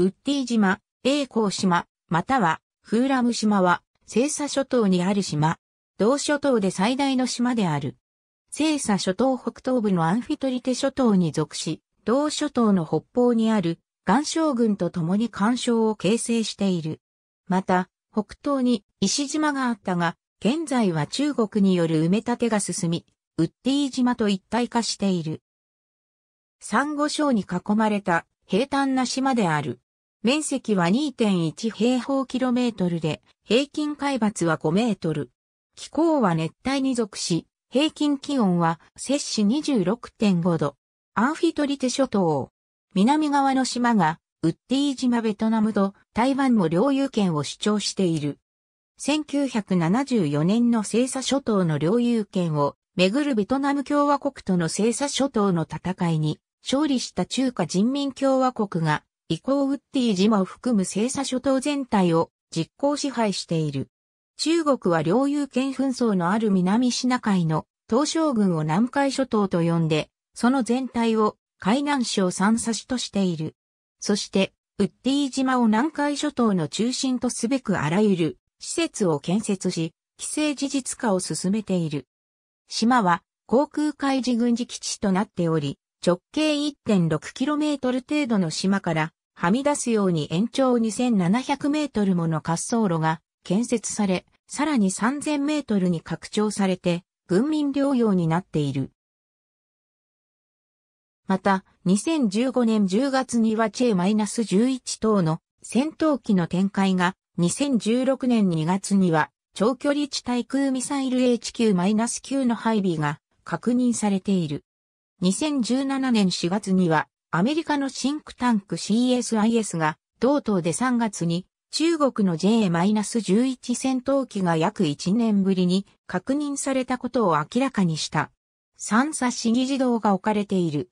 ウッディ島、栄光島、または、フーラム島は、西沙諸島にある島。同諸島で最大の島である。西沙諸島北東部のアンフィトリテ諸島に属し、同諸島の北方にある、岩礁群と共に干渉を形成している。また、北東に石島があったが、現在は中国による埋め立てが進み、ウッディ島と一体化している。サンゴ礁に囲まれた平坦な島である。面積は2.1平方キロメートルで、平均海抜は5メートル。気候は熱帯に属し、平均気温は摂氏26.5度。アンフィトリテ諸島。南側の島が、ウッディー島ベトナムと台湾も領有権を主張している。1974年の西佐諸島の領有権をめぐるベトナム共和国との西佐諸島の戦いに勝利した中華人民共和国が以降ウッディ島を含む西沙諸島全体を実行支配している。中国は領有権紛争のある南シナ海の東照軍を南海諸島と呼んで、その全体を海南省三沙市としている。そして、ウッディ島を南海諸島の中心とすべくあらゆる施設を建設し、規制事実化を進めている。島は航空海事軍事基地となっており、直径 1.6km 程度の島からはみ出すように延長2700メートルもの滑走路が建設され、さらに3000メートルに拡張されて、軍民療養になっている。また、2015年10月にはチェ J-11 等の戦闘機の展開が、2016年2月には長距離地対空ミサイル HQ-9 の配備が確認されている。2017年4月にはアメリカのシンクタンク CSIS が、同等で3月に、中国の J-11 戦闘機が約1年ぶりに確認されたことを明らかにした。三叉市議事堂が置かれている。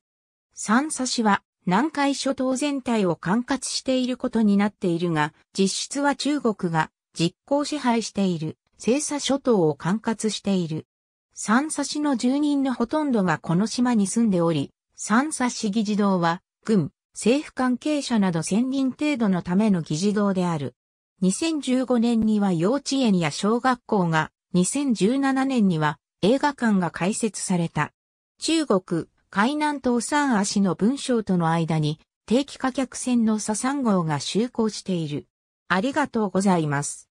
三叉市は南海諸島全体を管轄していることになっているが、実質は中国が実効支配している西沙諸島を管轄している。三叉市の住人のほとんどがこの島に住んでおり、三佐市議事堂は、軍、政府関係者など千人程度のための議事堂である。2015年には幼稚園や小学校が、2017年には映画館が開設された。中国、海南島三足の文章との間に定期貨客船の佐三号が就航している。ありがとうございます。